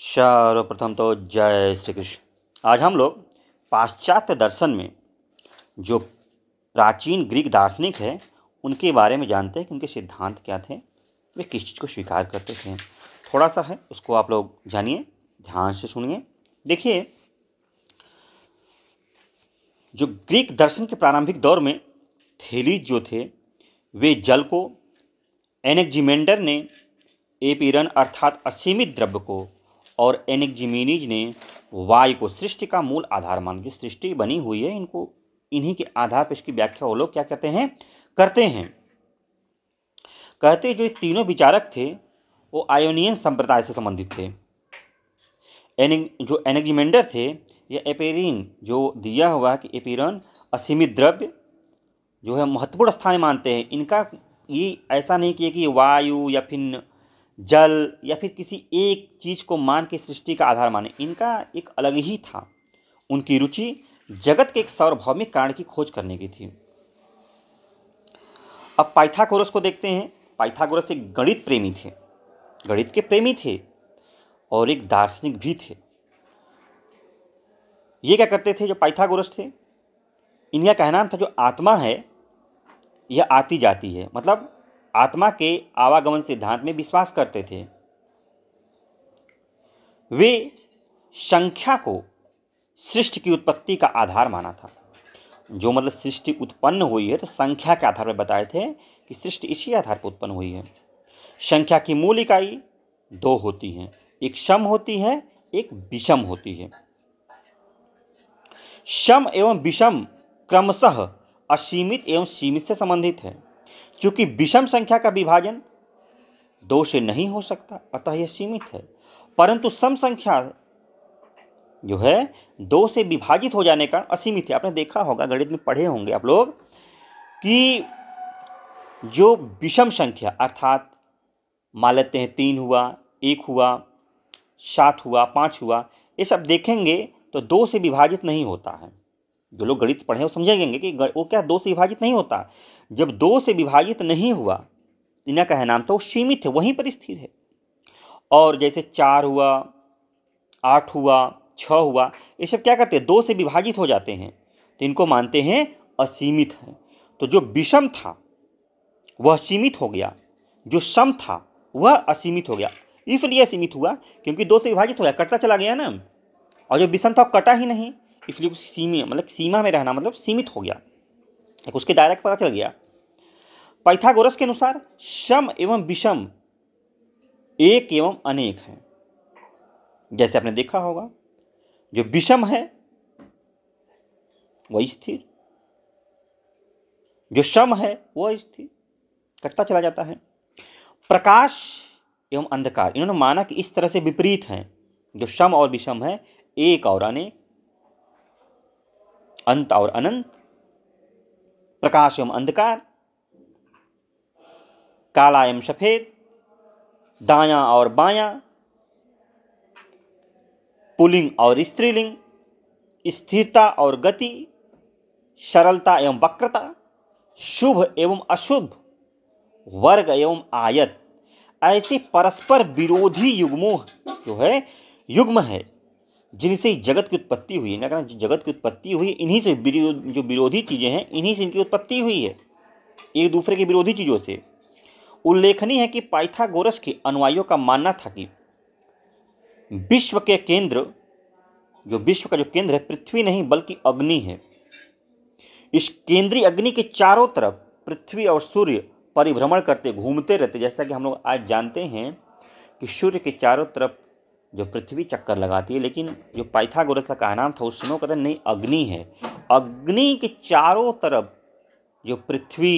सर्वप्रथम तो जय श्री कृष्ण आज हम लोग पाश्चात्य दर्शन में जो प्राचीन ग्रीक दार्शनिक है उनके बारे में जानते हैं कि उनके सिद्धांत क्या थे वे किस चीज़ को स्वीकार करते थे थोड़ा सा है उसको आप लोग जानिए ध्यान से सुनिए देखिए जो ग्रीक दर्शन के प्रारंभिक दौर में थेलीज जो थे वे जल को एनेक्जिमेंडर ने एपिरन अर्थात असीमित द्रव्य को और एनिकजिमिनीज ने वायु को सृष्टि का मूल आधार मान जो सृष्टि बनी हुई है इनको इन्हीं के आधार पर इसकी व्याख्या वो लोग क्या कहते हैं करते हैं कहते जो तीनों विचारक थे वो आयोनियन संप्रदाय से संबंधित थे एनिक जो एनेगजिमेंडर थे या एपेरिन जो दिया हुआ कि एपेरन असीमित द्रव्य जो है महत्वपूर्ण स्थान मानते हैं इनका ये ऐसा नहीं किया कि वायु या फिर जल या फिर किसी एक चीज़ को मान के सृष्टि का आधार माने इनका एक अलग ही था उनकी रुचि जगत के एक सार्वभौमिक कारण की खोज करने की थी अब पाइथागोरस को देखते हैं पाइथागोरस एक गणित प्रेमी थे गणित के प्रेमी थे और एक दार्शनिक भी थे ये क्या करते थे जो पाइथागोरस थे इनका कहना था जो आत्मा है यह आती जाती है मतलब आत्मा के आवागमन सिद्धांत में विश्वास करते थे वे संख्या को सृष्टि की उत्पत्ति का आधार माना था जो मतलब सृष्टि उत्पन्न हुई है तो संख्या के आधार पर बताए थे कि सृष्टि इसी आधार पर उत्पन्न हुई है संख्या की मूल इकाई दो होती हैं एक सम होती है एक विषम होती है सम एवं विषम क्रमशः असीमित एवं सीमित से संबंधित है क्योंकि विषम संख्या का विभाजन दो से नहीं हो सकता अतः यह सीमित है परंतु सम संख्या जो है दो से विभाजित हो जाने का असीमित है आपने देखा होगा गणित में पढ़े होंगे आप लोग कि जो विषम संख्या अर्थात मान लेते हैं तीन हुआ एक हुआ सात हुआ पाँच हुआ ये सब देखेंगे तो दो से विभाजित नहीं होता है जो लोग गणित पढ़े वो समझेंगे कि वो क्या दो से विभाजित नहीं होता जब दो से विभाजित नहीं हुआ इनका का नाम तो सीमित है वहीं पर स्थिर है और जैसे चार हुआ आठ हुआ छ हुआ ये सब क्या करते हैं दो से विभाजित हो जाते हैं तो इनको मानते हैं असीमित हैं तो जो विषम था वह सीमित हो गया जो सम था वह असीमित हो गया इसलिए सीमित हुआ क्योंकि दो से विभाजित हो गया कटता चला गया ना और जो विषम था कटा ही नहीं इसलिए उस सीमा मतलब सीमा में रहना मतलब सीमित हो गया उसके दायरा का पता चल गया पाइथागोरस के अनुसार सम एवं विषम एक एवं अनेक है जैसे आपने देखा होगा जो विषम है वह स्थिर जो सम है वह स्थिर कटता चला जाता है प्रकाश एवं अंधकार इन्होंने माना कि इस तरह से विपरीत हैं जो सम और विषम है एक और अनेक अंत और अनंत प्रकाश एवं अंधकार काला एवं सफ़ेद दायां और बायां पुलिंग और स्त्रीलिंग स्थिरता और गति सरलता एवं वक्रता शुभ एवं अशुभ वर्ग एवं आयत ऐसे परस्पर विरोधी युग्मों जो है युग्म है जिनसे जगत की उत्पत्ति हुई है ना कहना जगत की उत्पत्ति हुई इन्हीं से जो विरोधी चीज़ें हैं इन्हीं से इनकी उत्पत्ति हुई है एक दूसरे के विरोधी चीज़ों से उल्लेखनीय है कि पाइथागोरस के अनुयायियों का मानना था कि विश्व के केंद्र जो विश्व का जो केंद्र है पृथ्वी नहीं बल्कि अग्नि है इस केंद्रीय अग्नि के चारों तरफ पृथ्वी और सूर्य परिभ्रमण करते घूमते रहते जैसा कि हम लोग आज जानते हैं कि सूर्य के चारों तरफ जो पृथ्वी चक्कर लगाती है लेकिन जो पाइथागोरस का कहना था उस समय कहता नहीं अग्नि है अग्नि के चारों तरफ जो पृथ्वी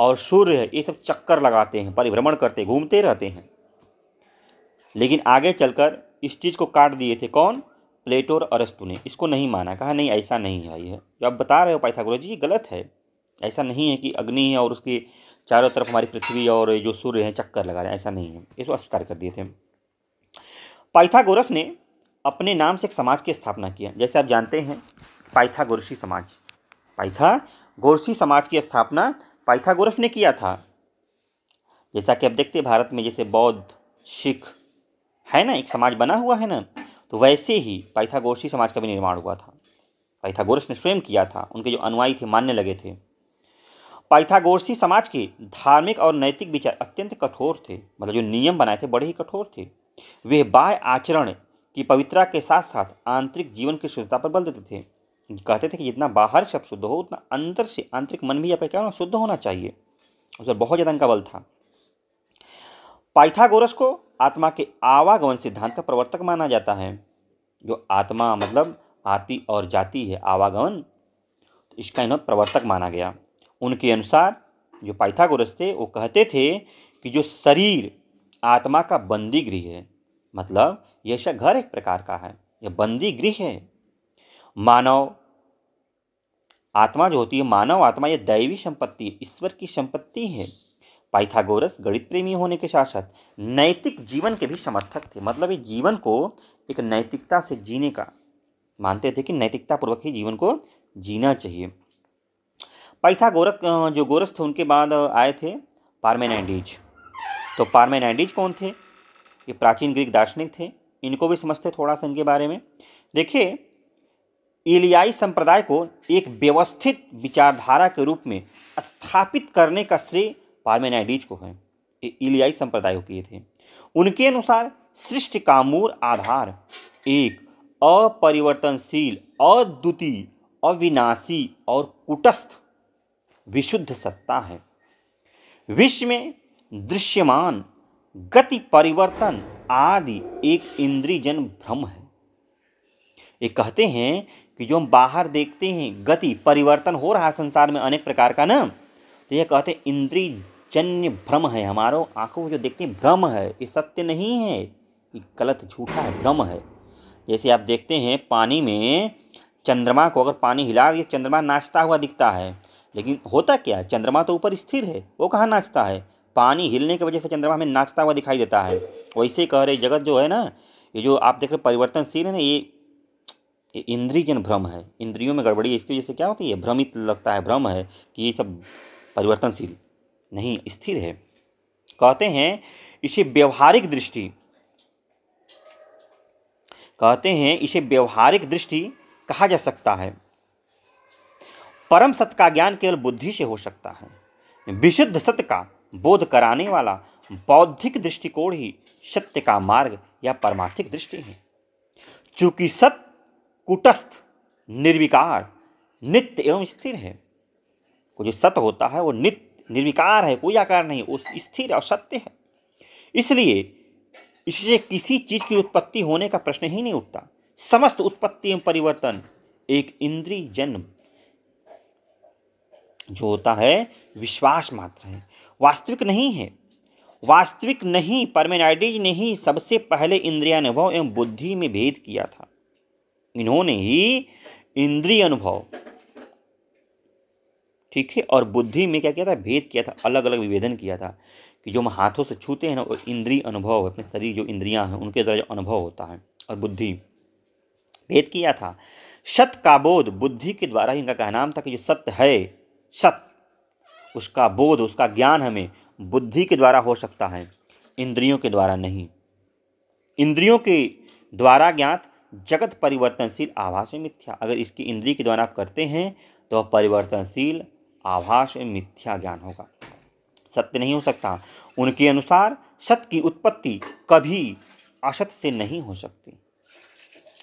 और सूर्य है ये सब चक्कर लगाते हैं परिभ्रमण करते घूमते रहते हैं लेकिन आगे चलकर इस चीज़ को काट दिए थे कौन प्लेटो और अरस्तु ने इसको नहीं माना कहा नहीं ऐसा नहीं है ये जो आप बता रहे हो पाइथागोरस जी ये गलत है ऐसा नहीं है कि अग्नि है और उसके चारों तरफ हमारी पृथ्वी और जो सूर्य हैं चक्कर लगा रहे हैं ऐसा नहीं है इसको अस्वीकार कर दिए थे पाइथागोरस ने अपने नाम से एक समाज की स्थापना किया जैसे आप जानते हैं पाइथागोरसी समाज पाइथा गोरसी समाज की स्थापना पाइथागोरस ने किया था जैसा कि आप देखते हैं भारत में जैसे बौद्ध सिख है ना एक समाज बना हुआ है ना तो वैसे ही पाइथागोरसी समाज का भी निर्माण हुआ था पाइथागोरस ने स्वयं किया था उनके जो अनुयायी थे मानने लगे थे पाइथागोरसी समाज के धार्मिक और नैतिक विचार अत्यंत कठोर थे मतलब जो नियम बनाए थे बड़े ही कठोर थे वे बाह्य आचरण की पवित्रता के साथ साथ आंतरिक जीवन की शुद्धता पर बल देते थे कहते थे कि जितना बाहर से आप शुद्ध हो उतना अंदर से आंतरिक मन भी आपका क्या शुद्ध होना चाहिए उस पर बहुत ज़्यादा इनका बल था पाइथागोरस को आत्मा के आवागमन सिद्धांत का प्रवर्तक माना जाता है जो आत्मा मतलब आती और जाती है आवागमन तो इसका इन्होंने प्रवर्तक माना गया उनके अनुसार जो पाइथागोरस थे वो कहते थे कि जो शरीर आत्मा का बंदी गृह है मतलब यह घर एक प्रकार का है यह बंदी गृह है मानव आत्मा जो होती है मानव आत्मा यह दैवी संपत्ति ईश्वर की संपत्ति है पाइथागोरस गणित प्रेमी होने के साथ साथ नैतिक जीवन के भी समर्थक थे मतलब ये जीवन को एक नैतिकता से जीने का मानते थे कि नैतिकता पूर्वक ही जीवन को जीना चाहिए पाइथागोरक जो गोरस थे उनके बाद आए थे पारमेनाइडीज तो पारमेनाइडीज कौन थे ये प्राचीन ग्रीक दार्शनिक थे इनको भी समझते थोड़ा सा इनके बारे में देखिए एलियाई संप्रदाय को एक व्यवस्थित विचारधारा के रूप में स्थापित करने का श्रेय पार्मेनाइडीज को है इलियाई को किए थे उनके अनुसार सृष्टि का मूल आधार एक अपरिवर्तनशील अद्वितीय अविनाशी और कुटस्थ विशुद्ध सत्ता है विश्व में दृश्यमान गति परिवर्तन आदि एक इंद्रीजन भ्रम है ये कहते हैं कि जो हम बाहर देखते हैं गति परिवर्तन हो रहा है संसार में अनेक प्रकार का ना तो यह कहते हैं इंद्री जन्य भ्रम है हमारो आंखों को जो देखते हैं भ्रम है ये सत्य नहीं है ये गलत झूठा है भ्रम है जैसे आप देखते हैं पानी में चंद्रमा को अगर पानी हिला दिया चंद्रमा नाचता हुआ दिखता है लेकिन होता क्या है चंद्रमा तो ऊपर स्थिर है वो कहाँ नाचता है पानी हिलने की वजह से चंद्रमा हमें नाचता हुआ दिखाई देता है वैसे कह रहे जगत जो है ना ये जो आप देख रहे परिवर्तनशील है ना ये ये इंद्रियजन भ्रम है इंद्रियों में गड़बड़ी है इसकी वजह से क्या होती है भ्रमित लगता है भ्रम है कि ये सब परिवर्तनशील नहीं स्थिर है कहते हैं इसे व्यवहारिक दृष्टि कहते हैं इसे व्यवहारिक दृष्टि कहा जा सकता है परम सत्य का ज्ञान केवल बुद्धि से हो सकता है विशुद्ध सत्य का बोध कराने वाला बौद्धिक दृष्टिकोण ही सत्य का मार्ग या परमार्थिक दृष्टि है चूंकि सत्य कुटस्थ निर्विकार नित्य एवं स्थिर है वो जो सत होता है वो नित्य निर्विकार है कोई आकार नहीं वो स्थिर और सत्य है इसलिए इससे किसी चीज़ की उत्पत्ति होने का प्रश्न ही नहीं उठता समस्त उत्पत्ति एवं परिवर्तन एक इंद्री जन्म जो होता है विश्वास मात्र है वास्तविक नहीं है वास्तविक नहीं परमेनाइडीज ने ही सबसे पहले इंद्रियानुभव एवं बुद्धि में भेद किया था इन्होंने ही इंद्रिय अनुभव ठीक है और बुद्धि में क्या किया था भेद किया था अलग अलग विभेदन किया था कि जो हम हाथों से छूते हैं ना वो इंद्रिय अनुभव अपने शरीर जो इंद्रियां हैं उनके द्वारा जो अनुभव होता है और बुद्धि भेद किया था सत का बोध बुद्धि के द्वारा ही इनका कहनाम था कि जो सत्य है सत उसका बोध उसका ज्ञान हमें बुद्धि के द्वारा हो सकता है इंद्रियों के द्वारा नहीं इंद्रियों के द्वारा ज्ञात जगत परिवर्तनशील आभाष में मिथ्या अगर इसकी इंद्रिय के द्वारा आप करते हैं तो परिवर्तनशील आभाष में मिथ्या ज्ञान होगा सत्य नहीं हो सकता उनके अनुसार सत्य की उत्पत्ति कभी असत से नहीं हो सकती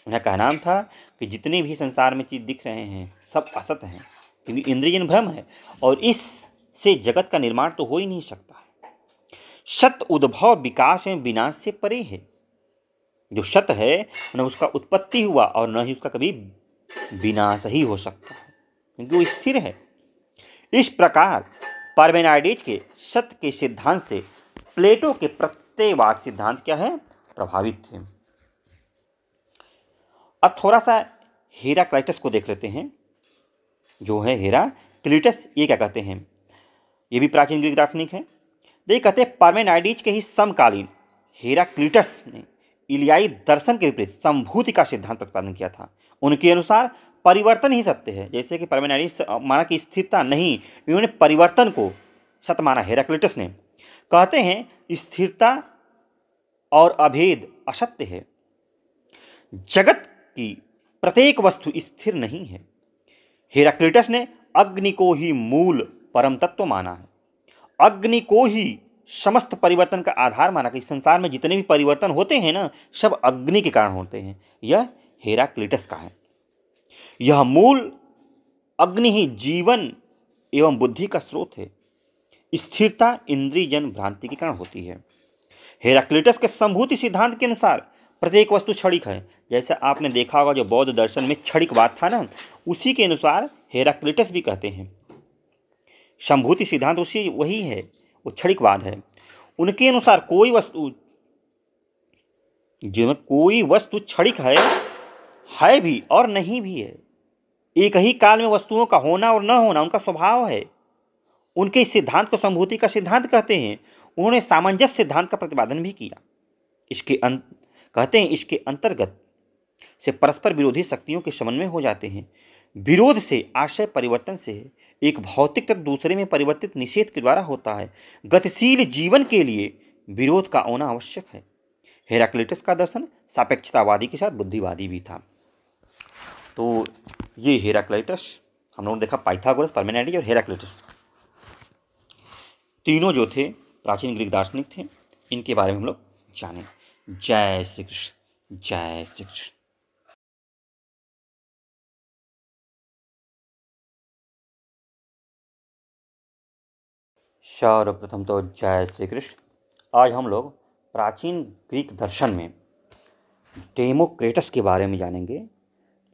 उन्हें कहना था कि जितने भी संसार में चीज़ दिख रहे हैं सब असत हैं क्योंकि इंद्रियन भ्रम है और इससे जगत का निर्माण तो हो ही नहीं सकता है सत उद्भव विकास एवं विनाश से परे है जो शत है न उसका उत्पत्ति हुआ और न ही उसका कभी विनाश ही हो सकता है क्योंकि वो स्थिर है इस प्रकार पार्मेनाइडिज के शत के सिद्धांत से प्लेटो के प्रत्ययवाद सिद्धांत क्या है प्रभावित थे अब थोड़ा सा हीरा क्लाइटस को देख लेते हैं जो है हीरा क्लिटस ये क्या कहते हैं ये भी प्राचीन ग्रीक दार्शनिक है तो ये कहते हैं पार्मेनाइडिज के ही समकालीन हीरा क्लिटस ने इलियाई दर्शन के विपरीत संभूति का सिद्धांत प्रतिपादन किया था उनके अनुसार परिवर्तन ही सत्य है जैसे कि परमेनारी माना की स्थिरता नहीं इन्होंने परिवर्तन को सत माना हेराक्लिटस ने कहते हैं स्थिरता और अभेद असत्य है जगत की प्रत्येक वस्तु स्थिर नहीं है हेराक्लिटस ने अग्नि को ही मूल परम तत्व माना है अग्नि को ही समस्त परिवर्तन का आधार माना कि संसार में जितने भी परिवर्तन होते हैं ना सब अग्नि के कारण होते हैं यह हेराक्लिटस का है यह मूल अग्नि ही जीवन एवं बुद्धि का स्रोत है स्थिरता जन भ्रांति के कारण होती है हेराक्लिटस के संभूति सिद्धांत के अनुसार प्रत्येक वस्तु क्षणिक है जैसे आपने देखा होगा जो बौद्ध दर्शन में क्षणिक बात था ना उसी के अनुसार हेराक्लिटस भी कहते हैं संभूति सिद्धांत उसी वही है वो क्षणिकवाद है उनके अनुसार कोई वस्तु जिनमें कोई वस्तु क्षणिक है है भी और नहीं भी है एक ही काल में वस्तुओं का होना और न होना उनका स्वभाव है उनके इस सिद्धांत को संभूति का सिद्धांत कहते हैं उन्होंने सामंजस्य सिद्धांत का प्रतिपादन भी किया इसके अंत कहते हैं इसके अंतर्गत से परस्पर विरोधी शक्तियों के समन्वय हो जाते हैं विरोध से आशय परिवर्तन से एक भौतिक तक दूसरे में परिवर्तित निषेध के द्वारा होता है गतिशील जीवन के लिए विरोध का होना आवश्यक है हेराक्लेटस का दर्शन सापेक्षतावादी के साथ बुद्धिवादी भी था तो ये हेराक्लेटस हम लोगों ने देखा पाइथागोरस परमेनेटी और हेराक्लेटस तीनों जो थे प्राचीन ग्रीक दार्शनिक थे इनके बारे में हम लोग जाने जय श्री कृष्ण जय श्री कृष्ण सर्वप्रथम तो जय श्री कृष्ण आज हम लोग प्राचीन ग्रीक दर्शन में डेमोक्रेटस के बारे में जानेंगे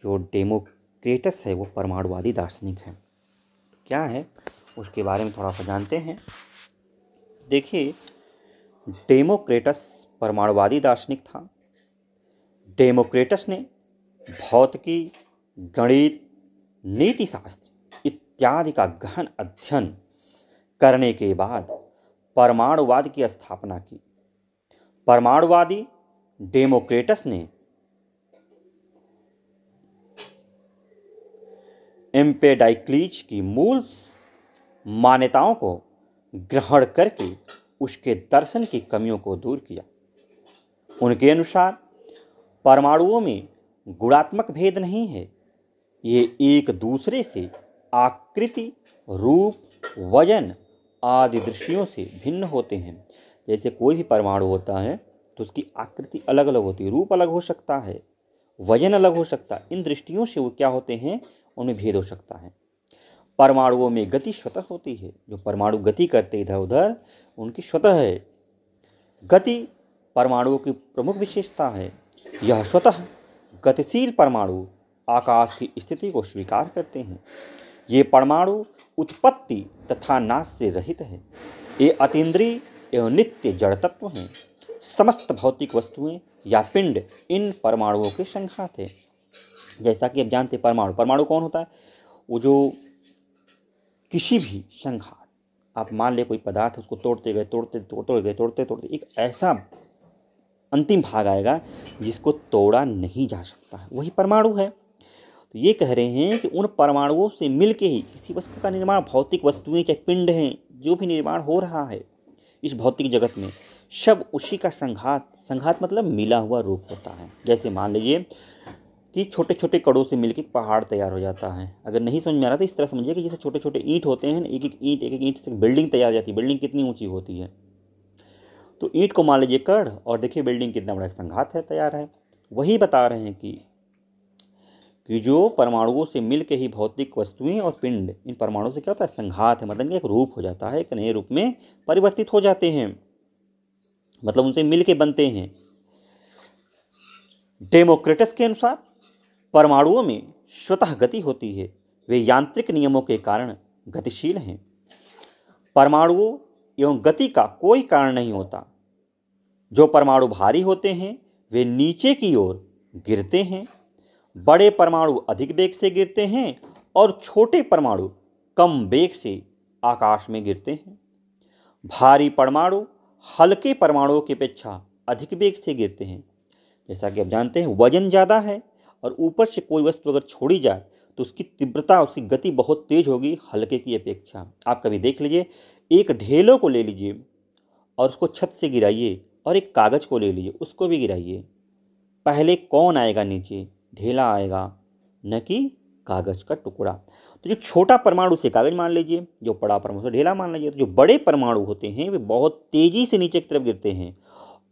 जो डेमोक्रेटस है वो परमाणुवादी दार्शनिक है क्या है उसके बारे में थोड़ा सा जानते हैं देखिए डेमोक्रेटस परमाणुवादी दार्शनिक था डेमोक्रेटस ने भौतिकी गणित नीतिशास्त्र इत्यादि का गहन अध्ययन करने के बाद परमाणुवाद की स्थापना की परमाणुवादी डेमोक्रेटस ने एम्पेडाइक्लीज की मूल मान्यताओं को ग्रहण करके उसके दर्शन की कमियों को दूर किया उनके अनुसार परमाणुओं में गुणात्मक भेद नहीं है ये एक दूसरे से आकृति रूप वजन आदि दृष्टियों से भिन्न होते हैं जैसे कोई भी परमाणु होता है तो उसकी आकृति अलग अलग होती है रूप अलग हो सकता है वजन अलग हो सकता है इन दृष्टियों से वो क्या होते हैं उनमें भेद हो सकता है परमाणुओं में गति स्वतः होती है जो परमाणु गति करते इधर उधर उनकी स्वतः है गति परमाणुओं की प्रमुख विशेषता है यह स्वतः गतिशील परमाणु आकाश की स्थिति को स्वीकार करते हैं ये परमाणु उत्पत्ति तथा नाश से रहित है ये अतीन्द्रीय एवं नित्य जड़ तत्व हैं समस्त भौतिक वस्तुएं या पिंड इन परमाणुओं के संघात है जैसा कि आप जानते हैं परमाणु परमाणु कौन होता है वो जो किसी भी संघात आप मान ले कोई पदार्थ उसको तोड़ते गए तोड़ते तोड़ते गए तोड़ते तोड़ते एक ऐसा अंतिम भाग आएगा जिसको तोड़ा नहीं जा सकता वही परमाणु है तो ये कह रहे हैं कि उन परमाणुओं से मिलके ही किसी वस्तु का निर्माण भौतिक वस्तुएं चाहे पिंड हैं जो भी निर्माण हो रहा है इस भौतिक जगत में शब उसी का संघात संघात मतलब मिला हुआ रूप होता है जैसे मान लीजिए कि छोटे छोटे कड़ों से मिलकर पहाड़ तैयार हो जाता है अगर नहीं समझ में आ रहा तो इस तरह समझिए कि जैसे छोटे छोटे ईंट होते हैं एक एक ईंट एक एक ईंट से बिल्डिंग तैयार हो जाती है बिल्डिंग कितनी ऊंची होती है तो ईंट को मान लीजिए कड़ और देखिए बिल्डिंग कितना बड़ा संघात है तैयार है वही बता रहे हैं कि कि जो परमाणुओं से मिल के ही भौतिक वस्तुएं और पिंड इन परमाणुओं से क्या होता है संघात है मतलब एक रूप हो जाता है एक नए रूप में परिवर्तित हो जाते हैं मतलब उनसे मिल के बनते हैं डेमोक्रेटस के अनुसार परमाणुओं में स्वतः गति होती है वे यांत्रिक नियमों के कारण गतिशील हैं परमाणुओं एवं गति का कोई कारण नहीं होता जो परमाणु भारी होते हैं वे नीचे की ओर गिरते हैं बड़े परमाणु अधिक वेग से गिरते हैं और छोटे परमाणु कम वेग से आकाश में गिरते हैं भारी परमाणु हल्के परमाणुओं की अपेक्षा अधिक वेग से गिरते हैं जैसा कि आप जानते हैं वजन ज़्यादा है और ऊपर से कोई वस्तु अगर छोड़ी जाए तो उसकी तीव्रता उसकी गति बहुत तेज होगी हल्के की अपेक्षा आप कभी देख लीजिए एक ढेलों को ले लीजिए और उसको छत से गिराइए और एक कागज़ को ले लीजिए उसको भी गिराइए पहले कौन आएगा नीचे ढेला आएगा न कि कागज का टुकड़ा तो जो छोटा परमाणु से कागज मान लीजिए जो बड़ा परमाणु से ढेला मान लीजिए तो जो बड़े परमाणु होते हैं वे बहुत तेज़ी से नीचे की तरफ गिरते हैं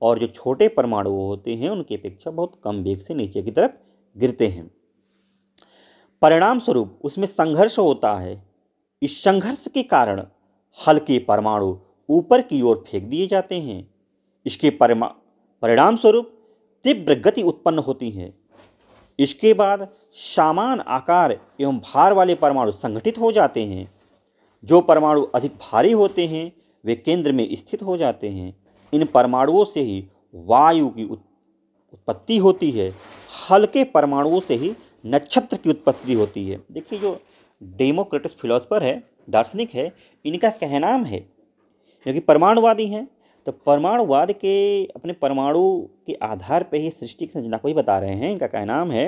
और जो छोटे परमाणु होते हैं उनकी अपेक्षा बहुत कम वेग से नीचे की तरफ गिरते हैं परिणाम स्वरूप उसमें संघर्ष होता है इस संघर्ष के कारण हल्के परमाणु ऊपर की ओर फेंक दिए जाते हैं इसके परिणाम स्वरूप तीव्र गति उत्पन्न होती है इसके बाद सामान आकार एवं भार वाले परमाणु संगठित हो जाते हैं जो परमाणु अधिक भारी होते हैं वे केंद्र में स्थित हो जाते हैं इन परमाणुओं से ही वायु की उत्पत्ति होती है हल्के परमाणुओं से ही नक्षत्र की उत्पत्ति होती है देखिए जो डेमोक्रेटिस फिलोसफर है दार्शनिक है इनका कहनाम है क्योंकि परमाणुवादी हैं तो परमाणुवाद के अपने परमाणु के आधार पर ही सृष्टि की संरचना को ही बता रहे हैं इनका क्या नाम है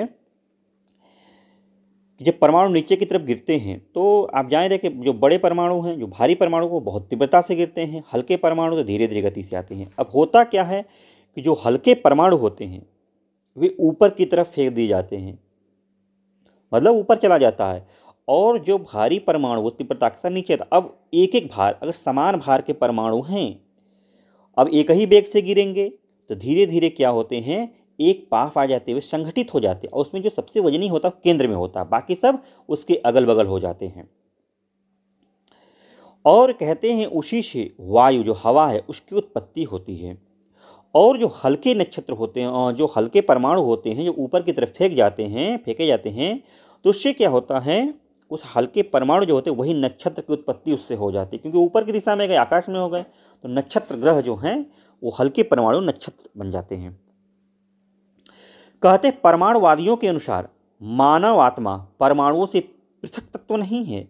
कि जब परमाणु नीचे की तरफ गिरते हैं तो आप जान कि जो बड़े परमाणु हैं जो भारी परमाणु वो बहुत तीव्रता से गिरते हैं हल्के परमाणु तो धीरे धीरे गति से आते हैं अब होता क्या है कि जो हल्के परमाणु होते हैं वे ऊपर की तरफ फेंक दिए जाते हैं मतलब ऊपर चला जाता है और जो भारी परमाणु वो तीव्रता के साथ नीचे था अब एक एक भार अगर समान भार के परमाणु हैं अब एक ही बेग से गिरेंगे तो धीरे धीरे क्या होते हैं एक पाफ आ जाते हुए संगठित हो जाते हैं और उसमें जो सबसे वजनी होता है केंद्र में होता है बाकी सब उसके अगल बगल हो जाते हैं और कहते हैं उसी से वायु जो हवा है उसकी उत्पत्ति होती है और जो हल्के नक्षत्र होते हैं जो हल्के परमाणु होते हैं जो ऊपर की तरफ फेंक जाते हैं फेंके जाते हैं तो उससे क्या होता है उस हल्के परमाणु जो होते हैं वही नक्षत्र की उत्पत्ति उससे हो जाती है क्योंकि ऊपर की दिशा में गए आकाश में हो गए तो नक्षत्र ग्रह जो हैं वो हल्के परमाणु नक्षत्र बन जाते हैं कहते परमाणुवादियों के अनुसार मानव आत्मा परमाणुओं से पृथक तत्व नहीं है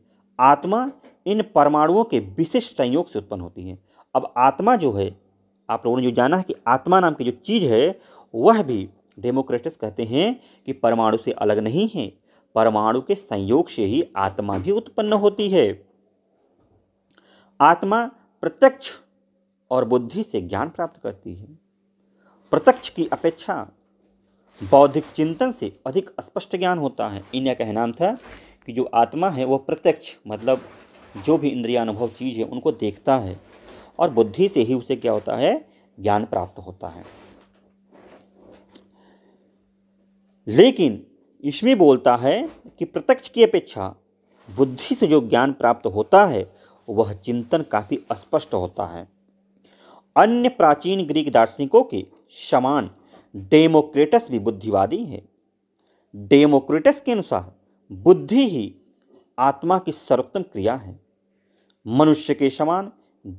आत्मा इन परमाणुओं के विशेष संयोग से उत्पन्न होती है अब आत्मा जो है आप लोगों ने जो जाना है कि आत्मा नाम की जो चीज़ है वह भी डेमोक्रेटिस कहते हैं कि परमाणु से अलग नहीं है परमाणु के संयोग से ही आत्मा भी उत्पन्न होती है आत्मा प्रत्यक्ष और बुद्धि से ज्ञान प्राप्त करती है प्रत्यक्ष की अपेक्षा बौद्धिक चिंतन से अधिक स्पष्ट ज्ञान होता है इन्हें का नाम था कि जो आत्मा है वह प्रत्यक्ष मतलब जो भी इंद्रियानुभव चीज़ है उनको देखता है और बुद्धि से ही उसे क्या होता है ज्ञान प्राप्त होता है लेकिन इसमें बोलता है कि प्रत्यक्ष की अपेक्षा बुद्धि से जो ज्ञान प्राप्त होता है वह चिंतन काफ़ी स्पष्ट होता है अन्य प्राचीन ग्रीक दार्शनिकों के समान डेमोक्रेटस भी बुद्धिवादी है डेमोक्रेटस के अनुसार बुद्धि ही आत्मा की सर्वोत्तम क्रिया है मनुष्य के समान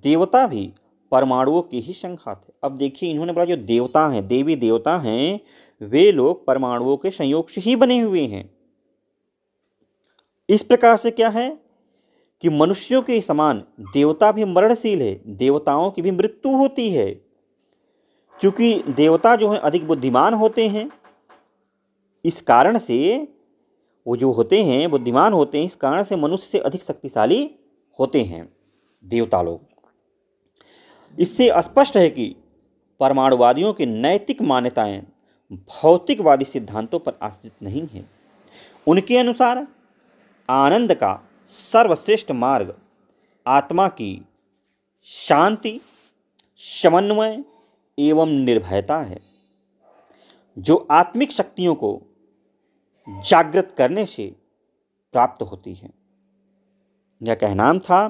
देवता भी परमाणुओं की ही संख्या थे अब देखिए इन्होंने बोला जो देवता हैं देवी देवता हैं वे लोग परमाणुओं के संयोग से ही बने हुए हैं इस प्रकार से क्या है कि मनुष्यों के समान देवता भी मरणशील है देवताओं की भी मृत्यु होती है क्योंकि देवता जो है अधिक बुद्धिमान होते हैं इस कारण से वो जो होते हैं बुद्धिमान होते हैं इस कारण से मनुष्य से अधिक शक्तिशाली होते हैं देवता लोग इससे स्पष्ट है कि परमाणुवादियों की नैतिक मान्यताएं भौतिकवादी सिद्धांतों पर आश्रित नहीं हैं उनके अनुसार आनंद का सर्वश्रेष्ठ मार्ग आत्मा की शांति समन्वय एवं निर्भयता है जो आत्मिक शक्तियों को जागृत करने से प्राप्त होती है यह कहनाम था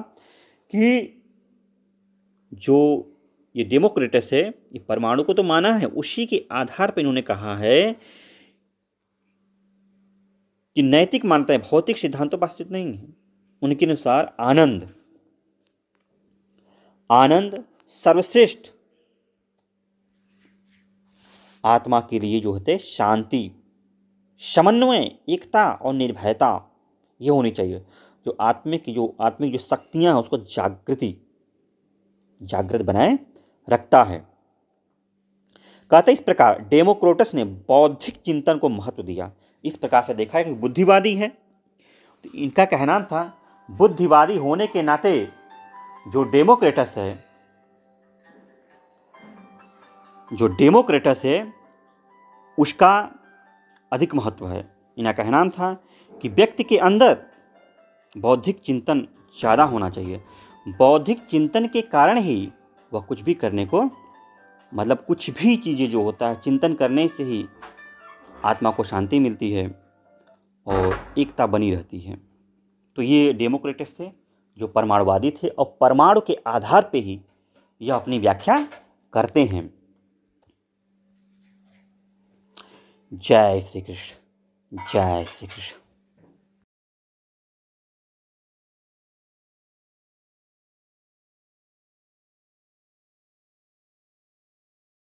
कि जो ये डेमोक्रेटस है ये परमाणु को तो माना है उसी के आधार पर इन्होंने कहा है कि नैतिक मान्यताएं भौतिक सिद्धांतों पर आश्रित नहीं है उनके अनुसार आनंद आनंद सर्वश्रेष्ठ आत्मा के लिए जो होते शांति समन्वय एकता और निर्भयता ये होनी चाहिए जो आत्मिक जो आत्मिक जो शक्तियां हैं उसको जागृति जागृत बनाए रखता है कहते इस प्रकार डेमोक्रोटस ने बौद्धिक चिंतन को महत्व दिया इस प्रकार से देखा है कि बुद्धिवादी है तो इनका कहना था बुद्धिवादी होने के नाते जो डेमोक्रेटस है जो डेमोक्रेटस है उसका अधिक महत्व है इनका कहना था कि व्यक्ति के अंदर बौद्धिक चिंतन ज़्यादा होना चाहिए बौद्धिक चिंतन के कारण ही वह कुछ भी करने को मतलब कुछ भी चीज़ें जो होता है चिंतन करने से ही आत्मा को शांति मिलती है और एकता बनी रहती है तो ये डेमोक्रेटिक्स थे जो परमाणुवादी थे और परमाणु के आधार पे ही यह अपनी व्याख्या करते हैं जय श्री कृष्ण जय श्री कृष्ण